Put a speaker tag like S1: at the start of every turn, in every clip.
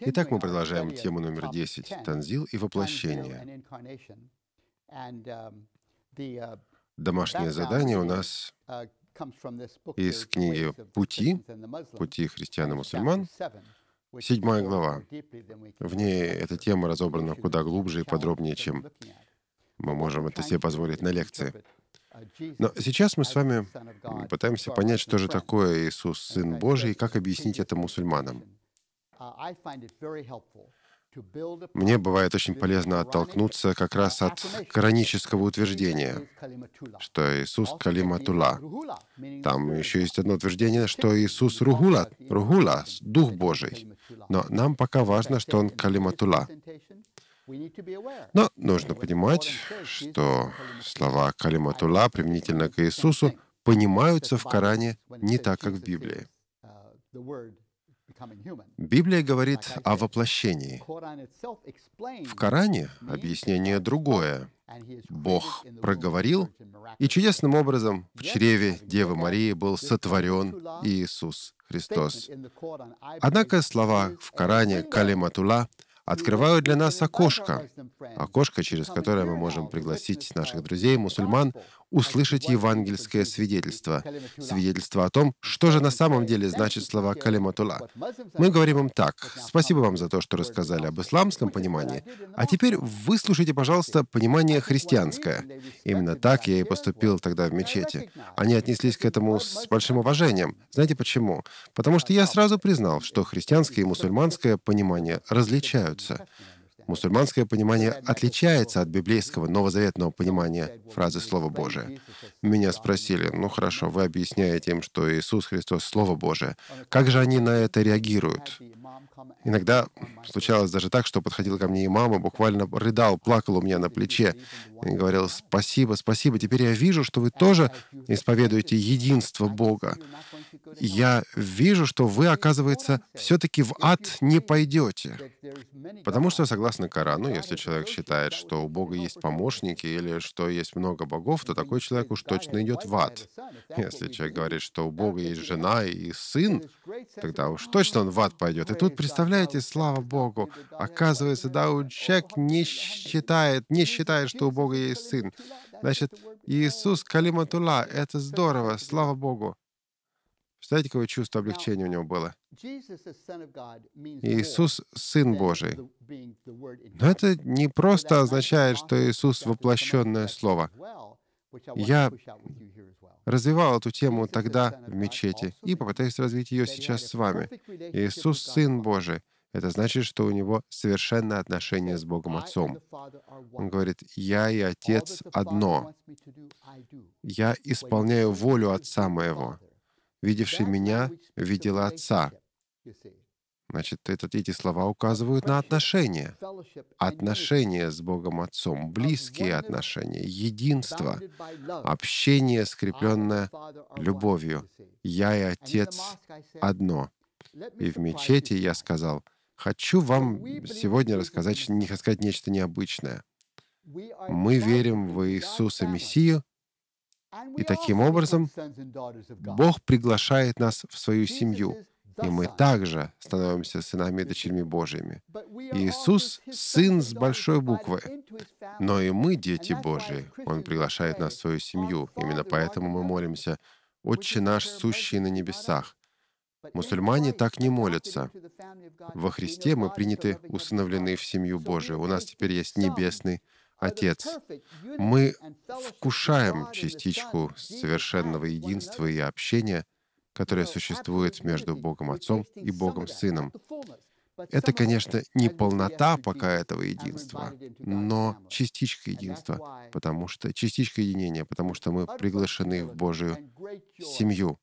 S1: Итак, мы продолжаем тему номер 10 — Танзил и воплощение.
S2: Um, uh,
S1: Домашнее задание у нас uh, из книги «Пути», «Пути христиан мусульман», седьмая глава. В ней эта тема разобрана куда глубже и подробнее, чем мы можем это себе позволить на лекции. Uh, Но сейчас мы с вами пытаемся понять, что же такое Иисус, Сын Божий, и как объяснить это мусульманам. А, Мне бывает очень полезно оттолкнуться как раз от коранического утверждения, что Иисус Калиматула. Там еще есть одно утверждение, что Иисус Ругула, Ругула, Дух Божий. Но нам пока важно, что Он Калиматула. Но нужно понимать, что слова Калиматула применительно к Иисусу понимаются в Коране не так, как в Библии. Uh, Библия говорит о воплощении. В Коране объяснение другое. Бог проговорил, и чудесным образом в чреве Девы Марии был сотворен Иисус Христос. Однако слова в Коране «калиматула» открывают для нас окошко, окошко, через которое мы можем пригласить наших друзей, мусульман, услышать евангельское свидетельство, свидетельство о том, что же на самом деле значит слова «калиматула». Мы говорим им так, спасибо вам за то, что рассказали об исламском понимании, а теперь выслушайте, пожалуйста, понимание христианское. Именно так я и поступил тогда в мечети. Они отнеслись к этому с большим уважением. Знаете почему? Потому что я сразу признал, что христианское и мусульманское понимание различают меняются. Мусульманское понимание отличается от библейского новозаветного понимания фразы «Слово Божие». Меня спросили, ну хорошо, вы объясняете им, что Иисус Христос — Слово Божие. Как же они на это реагируют? Иногда случалось даже так, что подходил ко мне и мама, буквально рыдал, плакал у меня на плече и говорил, спасибо, спасибо, теперь я вижу, что вы тоже исповедуете единство Бога. Я вижу, что вы, оказывается, все-таки в ад не пойдете. Потому что, согласно Корану, если человек считает, что у Бога есть помощники или что есть много богов, то такой человек уж точно идет в ад. Если человек говорит, что у Бога есть жена и сын, тогда уж точно он в ад пойдет. И тут представьте, Представляете, слава Богу. Оказывается, Даунчек не считает, не считает, что у Бога есть Сын. Значит, Иисус Калиматула, это здорово, слава Богу. Представляете, какое чувство облегчения у него было? Иисус — Сын Божий. Но это не просто означает, что Иисус — воплощенное Слово. Я развивал эту тему тогда в мечети и попытаюсь развить ее сейчас с вами. Иисус — Сын Божий. Это значит, что у него совершенное отношение с Богом Отцом. Он говорит, «Я и Отец одно. Я исполняю волю Отца моего. Видевший меня, видела Отца». Значит, этот, эти слова указывают на отношения. Отношения с Богом Отцом, близкие отношения, единство, общение, скрепленное любовью. «Я и Отец одно». И в мечети я сказал, «Хочу вам сегодня рассказать, не сказать нечто необычное. Мы верим в Иисуса Мессию, и таким образом Бог приглашает нас в свою семью и мы также становимся сынами и дочерьми Божьими. Иисус — Сын с большой буквы, но и мы — дети Божьи. Он приглашает нас в свою семью. Именно поэтому мы молимся «Отче наш, сущий на небесах». Мусульмане так не молятся. Во Христе мы приняты, усыновлены в семью Божию. У нас теперь есть небесный Отец. Мы вкушаем частичку совершенного единства и общения — которое ну, существует между Богом Отцом и Богом Сыном. Это, конечно, не полнота пока этого единства, но частичка единства, потому что частичка единения, потому что мы приглашены в Божию семью.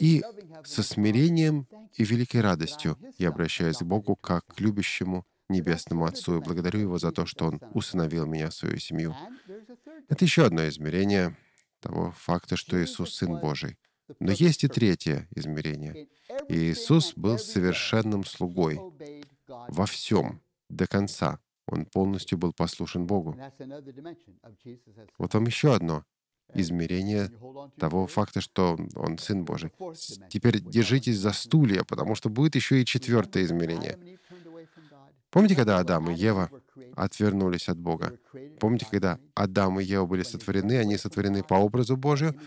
S1: И со смирением и великой радостью я обращаюсь к Богу как к любящему Небесному Отцу и благодарю Его за то, что Он усыновил меня в свою семью. Это еще одно измерение того факта, что Иисус — Сын Божий — но есть и третье измерение. Иисус был совершенным слугой во всем, до конца. Он полностью был послушен Богу. Вот вам еще одно измерение того факта, что он Сын Божий. Теперь держитесь за стулья, потому что будет еще и четвертое измерение. Помните, когда Адам и Ева отвернулись от Бога? Помните, когда Адам и Ева были сотворены, они сотворены по образу Божию,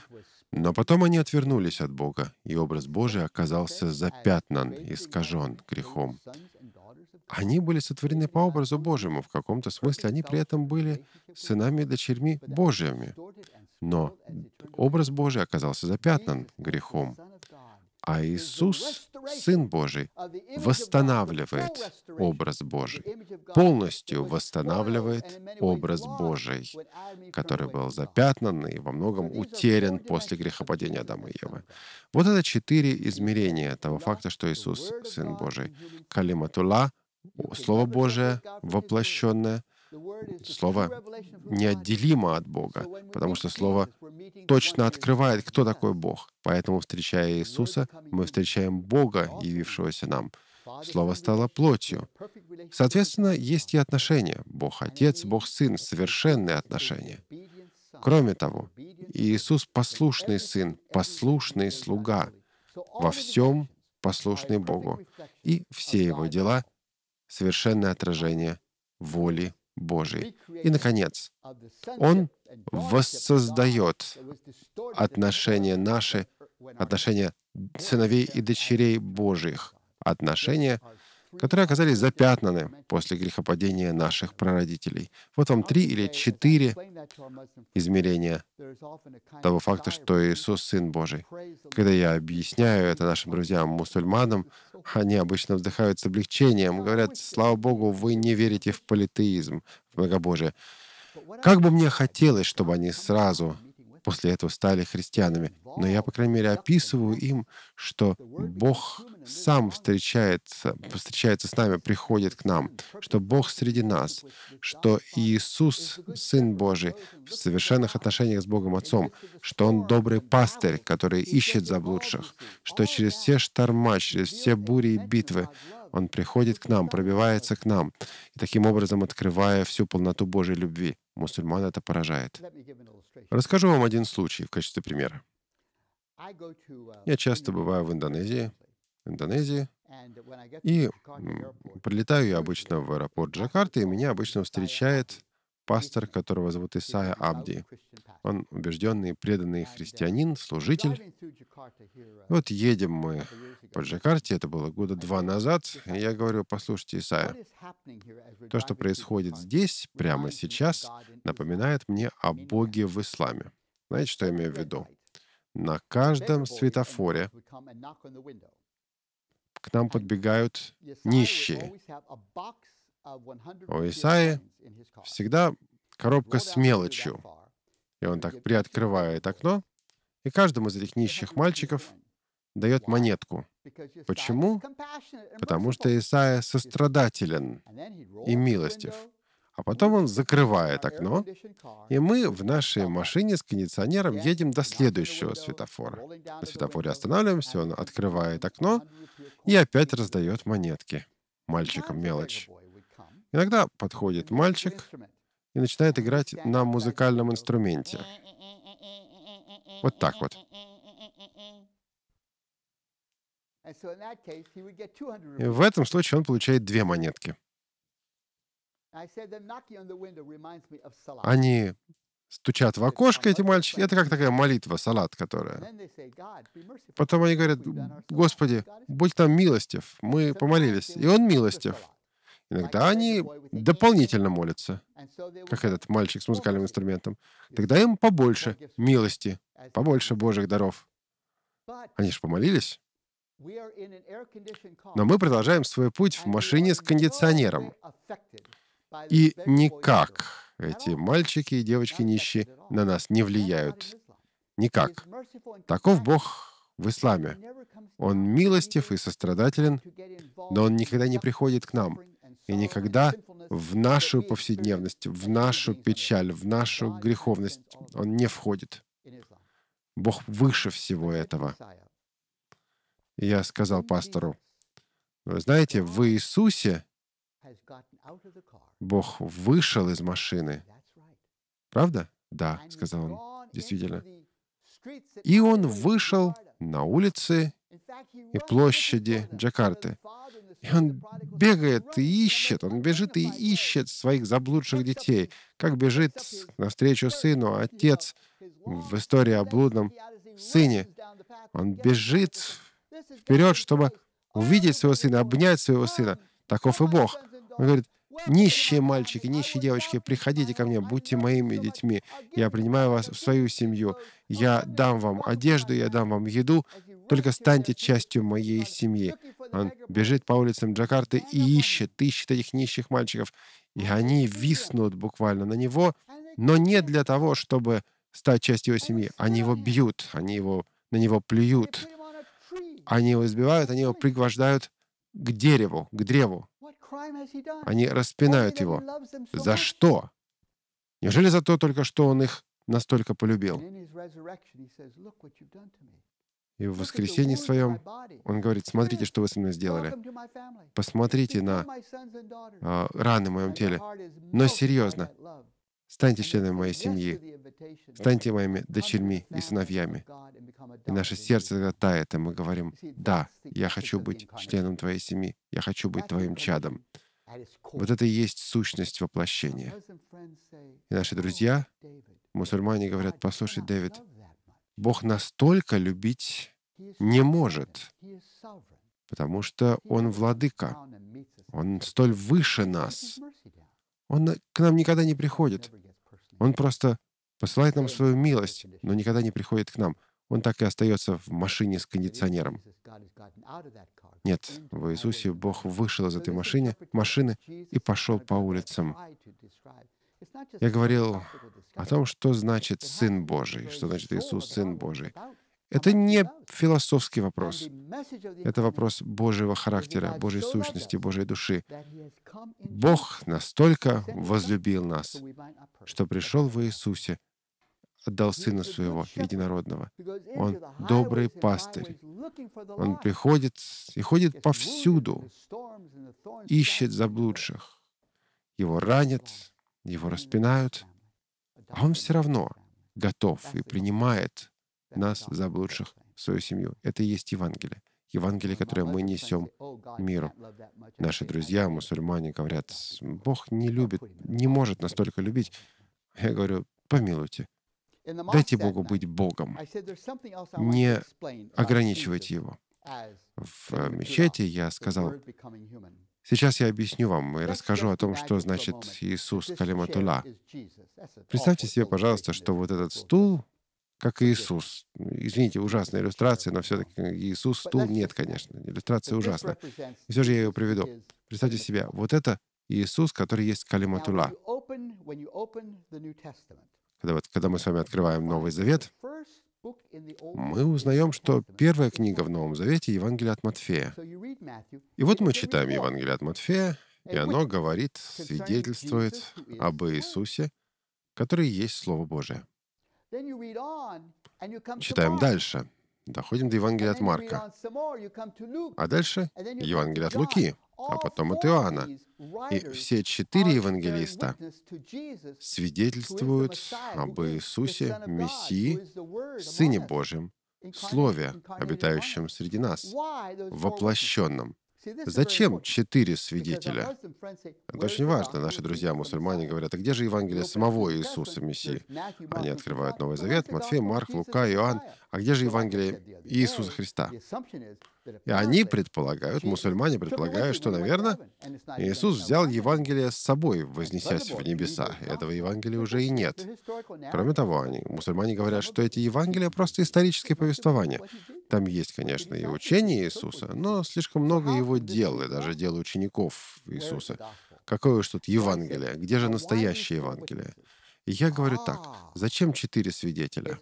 S1: но потом они отвернулись от Бога, и образ Божий оказался запятнан, искажен грехом. Они были сотворены по образу Божьему, в каком-то смысле они при этом были сынами и дочерьми Божьими. Но образ Божий оказался запятнан грехом. А Иисус Сын Божий восстанавливает образ Божий, полностью восстанавливает образ Божий, который был запятнан и во многом утерян после грехопадения Адама и Евы. Вот это четыре измерения того факта, что Иисус — Сын Божий. Калиматула — Слово Божие, воплощенное — Слово неотделимо от Бога, потому что Слово точно открывает, кто такой Бог. Поэтому, встречая Иисуса, мы встречаем Бога, явившегося нам. Слово стало плотью. Соответственно, есть и отношения. Бог Отец, Бог Сын, совершенные отношения. Кроме того, Иисус — послушный Сын, послушный Слуга, во всем послушный Богу, и все его дела — совершенное отражение воли Божий. И, наконец, Он воссоздает отношения наши, отношения сыновей и дочерей Божьих, отношения, которые оказались запятнаны после грехопадения наших прародителей. Вот вам три или четыре измерения того факта, что Иисус — Сын Божий. Когда я объясняю это нашим друзьям, мусульманам, они обычно вздыхают с облегчением, говорят, «Слава Богу, вы не верите в политеизм, в многобожие». Как бы мне хотелось, чтобы они сразу после этого стали христианами. Но я, по крайней мере, описываю им, что Бог сам встречается, встречается с нами, приходит к нам, что Бог среди нас, что Иисус, Сын Божий, в совершенных отношениях с Богом Отцом, что Он добрый пастырь, который ищет заблудших, что через все шторма, через все бури и битвы он приходит к нам, пробивается к нам, и таким образом открывая всю полноту Божьей любви. Мусульман это поражает. Расскажу вам один случай в качестве примера. Я часто бываю в Индонезии, Индонезии, и прилетаю я обычно в аэропорт Джакарты, и меня обычно встречает пастор, которого зовут Исая Абди. Он убежденный, преданный христианин, служитель. Вот едем мы по Джакарте, это было года два назад, и я говорю, послушайте, Исаия, то, что происходит здесь, прямо сейчас, напоминает мне о Боге в исламе. Знаете, что я имею в виду? На каждом светофоре к нам подбегают нищие. У Исаи всегда коробка с мелочью. И он так приоткрывает окно, и каждому из этих нищих мальчиков дает монетку. Почему? Потому что Исаия сострадателен и милостив. А потом он закрывает окно, и мы в нашей машине с кондиционером едем до следующего светофора. На светофоре останавливаемся, он открывает окно и опять раздает монетки. Мальчикам мелочь. Иногда подходит мальчик и начинает играть на музыкальном инструменте. Вот так вот. И в этом случае он получает две монетки. Они стучат в окошко, эти мальчики. Это как такая молитва, салат, которая. Потом они говорят, «Господи, будь там милостив, мы помолились». И он милостив. Иногда они дополнительно молятся, как этот мальчик с музыкальным инструментом. Тогда им побольше милости, побольше Божьих даров. Они же помолились. Но мы продолжаем свой путь в машине с кондиционером. И никак эти мальчики и девочки нищие на нас не влияют. Никак. Таков Бог в исламе. Он милостив и сострадателен, но он никогда не приходит к нам, и никогда в нашу повседневность, в нашу печаль, в нашу греховность он не входит. Бог выше всего этого. И я сказал пастору, вы знаете, в Иисусе Бог вышел из машины. Правда? Да, сказал он, действительно. И он вышел на улицы и площади Джакарты. И он бегает и ищет, он бежит и ищет своих заблудших детей, как бежит навстречу сыну отец в истории о блудном сыне. Он бежит вперед, чтобы увидеть своего сына, обнять своего сына. Таков и Бог. Он говорит, нищие мальчики, нищие девочки, приходите ко мне, будьте моими детьми. Я принимаю вас в свою семью. Я дам вам одежду, я дам вам еду, только станьте частью моей семьи. Он бежит по улицам Джакарты и ищет, ищет этих нищих мальчиков. И они виснут буквально на него, но не для того, чтобы стать частью его семьи. Они его бьют, они его, на него плюют. Они его избивают, они его пригвождают к дереву, к древу. Они распинают его. За что? Неужели за то только, что он их настолько полюбил? И в воскресенье своем он говорит, смотрите, что вы со мной сделали. Посмотрите на э, раны в моем теле. Но серьезно, станьте членами моей семьи, станьте моими дочерьми и сыновьями. И наше сердце тогда тает, и мы говорим, да, я хочу быть членом твоей семьи, я хочу быть твоим чадом. Вот это и есть сущность воплощения. И наши oh, друзья, мусульмане, говорят, послушай, Дэвид, Бог настолько любить не может, потому что Он владыка. Он столь выше нас. Он к нам никогда не приходит. Он просто посылает нам свою милость, но никогда не приходит к нам. Он так и остается в машине с кондиционером. Нет, в Иисусе Бог вышел из этой машины, машины и пошел по улицам. Я говорил о том, что значит Сын Божий, что значит Иисус Сын Божий. Это не философский вопрос. Это вопрос Божьего характера, Божьей сущности, Божьей души. Бог настолько возлюбил нас, что пришел в Иисусе, отдал Сына Своего, Единородного. Он добрый пастырь. Он приходит и ходит повсюду, ищет заблудших. Его ранят, его распинают — а он все равно готов и принимает нас, заблудших, в свою семью. Это и есть Евангелие. Евангелие, которое мы несем миру. Наши друзья, мусульмане, говорят, Бог не любит, не может настолько любить. Я говорю, помилуйте. Дайте Богу быть Богом. Не ограничивайте Его. В э, мечети я сказал, Сейчас я объясню вам и расскажу о том, что значит Иисус Калиматула. Представьте себе, пожалуйста, что вот этот стул, как Иисус. Извините, ужасная иллюстрация, но все-таки Иисус стул нет, конечно. Иллюстрация ужасна. И все же я ее приведу. Представьте себе, вот это Иисус, который есть Калиматула. Когда, вот, когда мы с вами открываем Новый Завет,
S2: мы узнаем,
S1: что первая книга в Новом Завете — Евангелие от Матфея. И вот мы читаем Евангелие от Матфея, и оно говорит, свидетельствует об Иисусе, который есть Слово Божие. Читаем дальше. Доходим до Евангелия от Марка. А дальше Евангелие от Луки а потом от Иоанна. И все четыре евангелиста свидетельствуют об Иисусе, Мессии, Сыне Божьем, Слове, обитающем среди нас, воплощенном. Зачем четыре свидетеля? Это очень важно. Наши друзья-мусульмане говорят, а где же Евангелие самого Иисуса Мессии? Они открывают Новый Завет, Матфей, Марк, Лука, Иоанн. А где же Евангелие Иисуса Христа? И они предполагают, мусульмане предполагают, что, наверное, Иисус взял Евангелие с собой, вознесясь в небеса. этого Евангелия уже и нет. Кроме того, они, мусульмане говорят, что эти Евангелия просто исторические повествования. Там есть, конечно, и учение Иисуса, но слишком много его дел, и даже дел учеников Иисуса. Какое уж тут Евангелие? Где же настоящее Евангелие? И я говорю так, зачем четыре свидетеля?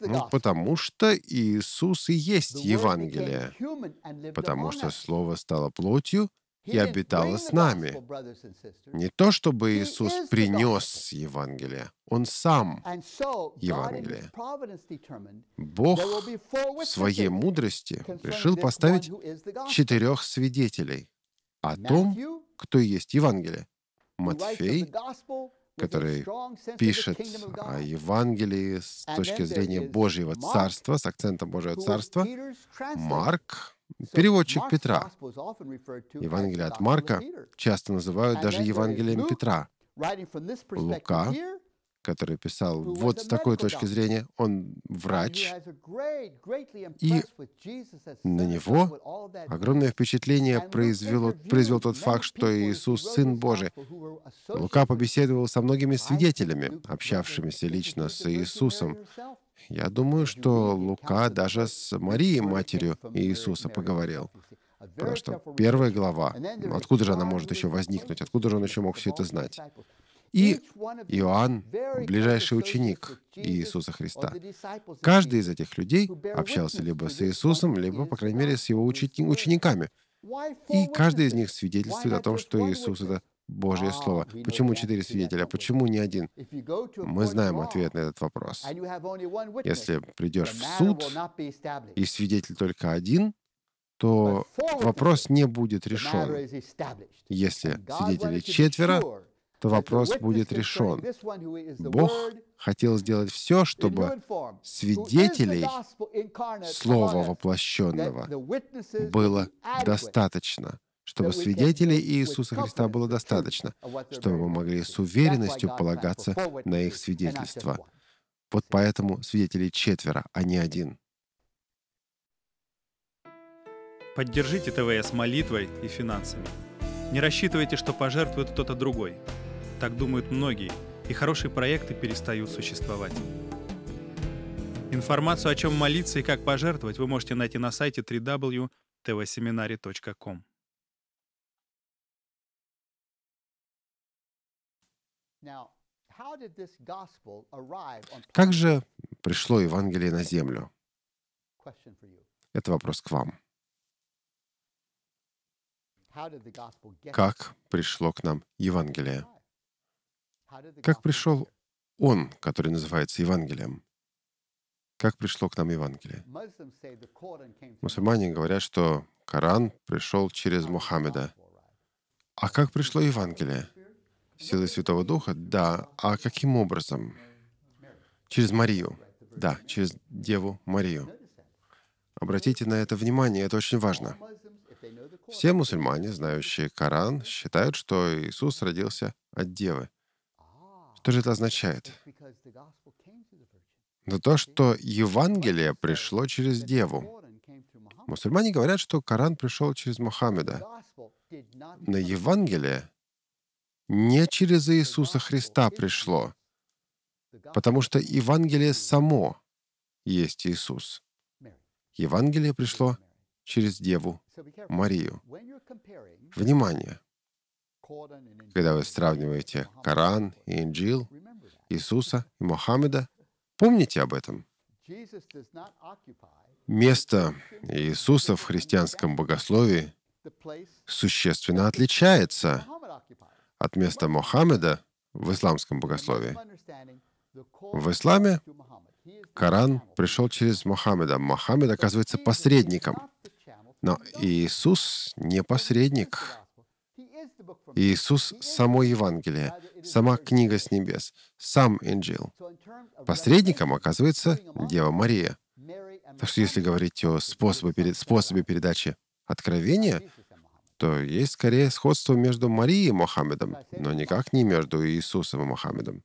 S2: Ну, потому
S1: что Иисус и есть Евангелие, потому что Слово стало плотью и обитала с нами. Не то, чтобы Иисус принес Евангелие, Он сам Евангелие. Бог в своей мудрости решил поставить четырех свидетелей о том, кто есть Евангелие. Матфей, который пишет о Евангелии с точки зрения Божьего Царства, с акцентом Божьего Царства, Марк, Переводчик Петра. Евангелие от Марка часто называют даже Евангелием Петра. Лука, который писал вот с такой точки зрения, он врач, и на него огромное впечатление произвел, произвел тот факт, что Иисус — Сын Божий. Лука побеседовал со многими свидетелями, общавшимися лично с Иисусом, я думаю, что Лука даже с Марией, матерью Иисуса, поговорил. Потому что первая глава, ну, откуда же она может еще возникнуть, откуда же он еще мог все это знать? И Иоанн, ближайший ученик Иисуса Христа. Каждый из этих людей общался либо с Иисусом, либо, по крайней мере, с его учениками. И каждый из них свидетельствует о том, что Иисус — это Божье ah, Слово. Почему четыре свидетеля? Почему не один? Мы знаем ответ на этот вопрос. Если придешь в суд, и свидетель только один, то вопрос не будет решен. Если свидетелей четверо, то вопрос будет решен. Бог хотел сделать все, чтобы свидетелей Слова воплощенного было достаточно, чтобы свидетелей Иисуса Христа было достаточно, чтобы мы могли с уверенностью полагаться на их свидетельство. Вот поэтому свидетелей четверо, а не один. Поддержите ТВС молитвой и финансами. Не рассчитывайте, что пожертвует кто-то другой. Так думают многие, и хорошие проекты перестают существовать. Информацию, о чем молиться и как пожертвовать, вы можете найти на сайте www.tvseminary.com. Как же пришло Евангелие на землю? Это вопрос к вам. Как пришло к нам Евангелие? Как пришел он, который называется Евангелием? Как пришло к нам Евангелие? Мусульмане говорят, что Коран пришел через Мухаммеда. А как пришло Евангелие? Силы Святого Духа? Да. А каким образом? Через Марию. Да, через Деву Марию. Обратите на это внимание, это очень важно. Все мусульмане, знающие Коран, считают, что Иисус родился от Девы. Что же это означает? Да то, что Евангелие пришло через Деву. Мусульмане говорят, что Коран пришел через Мухаммеда. Но Евангелие не через Иисуса Христа пришло, потому что Евангелие само есть Иисус. Евангелие пришло через Деву Марию. Внимание! Когда вы сравниваете Коран и Инджил, Иисуса и Мухаммеда, помните об этом. Место Иисуса в христианском богословии существенно отличается от места Мухаммеда в исламском богословии. В исламе Коран пришел через Мухаммеда. Мухаммед оказывается посредником. Но Иисус не посредник. Иисус — само Евангелие, сама книга с небес, сам Инджил. Посредником оказывается Дева Мария. Так что если говорить о способе, перед, способе передачи откровения, то есть скорее сходство между Марией и Мухаммедом, но никак не между Иисусом и Мухаммедом.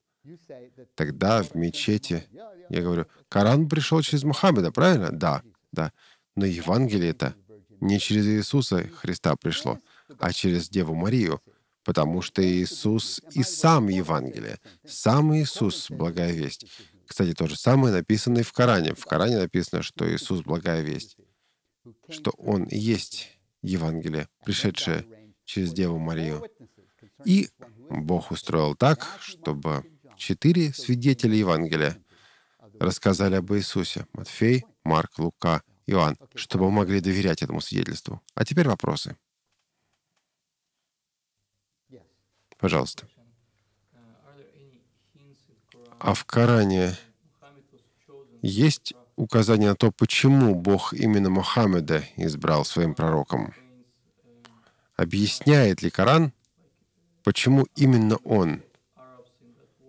S1: Тогда в мечети я говорю, Коран пришел через Мухаммеда, правильно? Да, да. Но Евангелие это не через Иисуса Христа пришло, а через Деву Марию, потому что Иисус и сам Евангелие, сам Иисус — благая весть. Кстати, то же самое написано и в Коране. В Коране написано, что Иисус — благая весть, что Он есть Евангелие, пришедшее через Деву Марию. И Бог устроил так, чтобы четыре свидетеля Евангелия рассказали об Иисусе. Матфей, Марк, Лука, Иоанн, чтобы мы могли доверять этому свидетельству. А теперь вопросы. Пожалуйста. А в Коране есть указание на то, почему Бог именно Мухаммеда избрал своим пророком. Объясняет ли Коран, почему именно он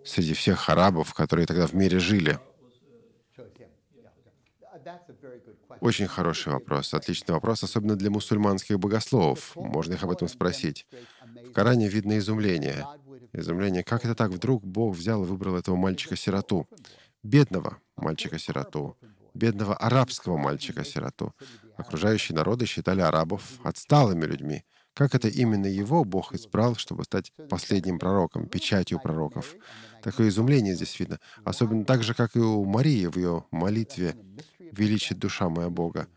S1: среди всех арабов, которые тогда в мире жили? Очень хороший вопрос, отличный вопрос, особенно для мусульманских богословов. Можно их об этом спросить. В Коране видно изумление. Изумление, как это так? Вдруг Бог взял и выбрал этого мальчика-сироту, бедного мальчика-сироту, бедного арабского мальчика-сироту. Окружающие народы считали арабов отсталыми людьми. Как это именно его Бог избрал, чтобы стать последним пророком, печатью пророков? Такое изумление здесь видно. Особенно так же, как и у Марии в ее молитве «Величит душа моя Бога».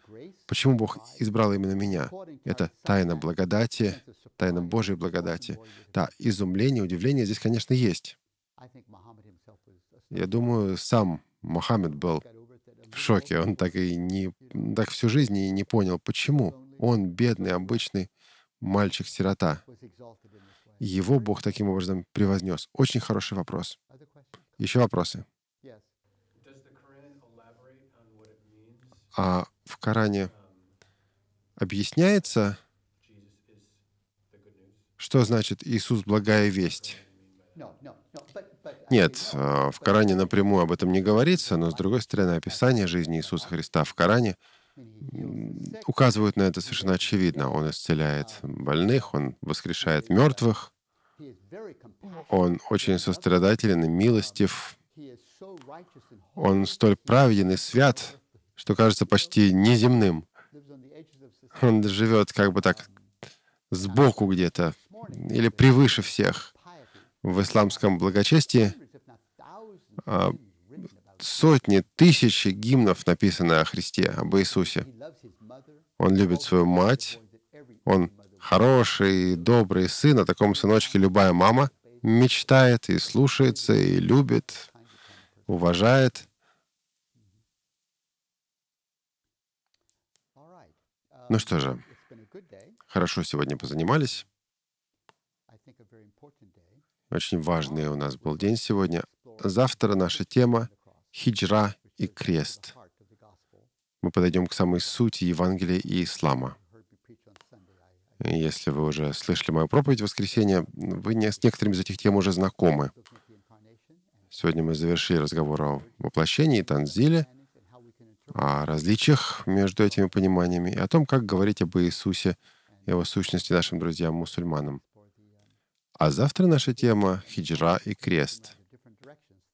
S1: Почему Бог избрал именно меня? Это тайна благодати, тайна Божьей благодати. Да, изумление, удивление здесь, конечно, есть. Я думаю, сам Мухаммед был в шоке. Он так и не так всю жизнь и не понял, почему он бедный, обычный мальчик-сирота. Его Бог таким образом превознес. Очень хороший вопрос. Еще вопросы? А в Коране объясняется, что значит Иисус благая весть? Нет, э, в Коране напрямую об этом не говорится, но, с другой стороны, описание жизни Иисуса Христа в Коране указывают на это совершенно очевидно. Он исцеляет больных, он воскрешает мертвых, он очень сострадателен и милостив, он столь праведен и свят, что кажется почти неземным. Он живет как бы так сбоку где-то или превыше всех в исламском благочестии а, сотни, тысячи гимнов написаны о Христе, об Иисусе. Он любит свою мать, он хороший, добрый сын, о таком сыночке любая мама мечтает и слушается, и любит, уважает. Ну что же, хорошо сегодня позанимались. Очень важный у нас был день сегодня. Завтра наша тема — хиджра и крест. Мы подойдем к самой сути Евангелия и ислама. Если вы уже слышали мою проповедь в воскресенье, вы не, с некоторыми из этих тем уже знакомы. Сегодня мы завершили разговор о воплощении, и танзиле, о различиях между этими пониманиями и о том, как говорить об Иисусе его сущности нашим друзьям-мусульманам. А завтра наша тема — хиджра и крест.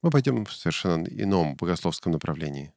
S1: Мы пойдем в совершенно ином богословском направлении.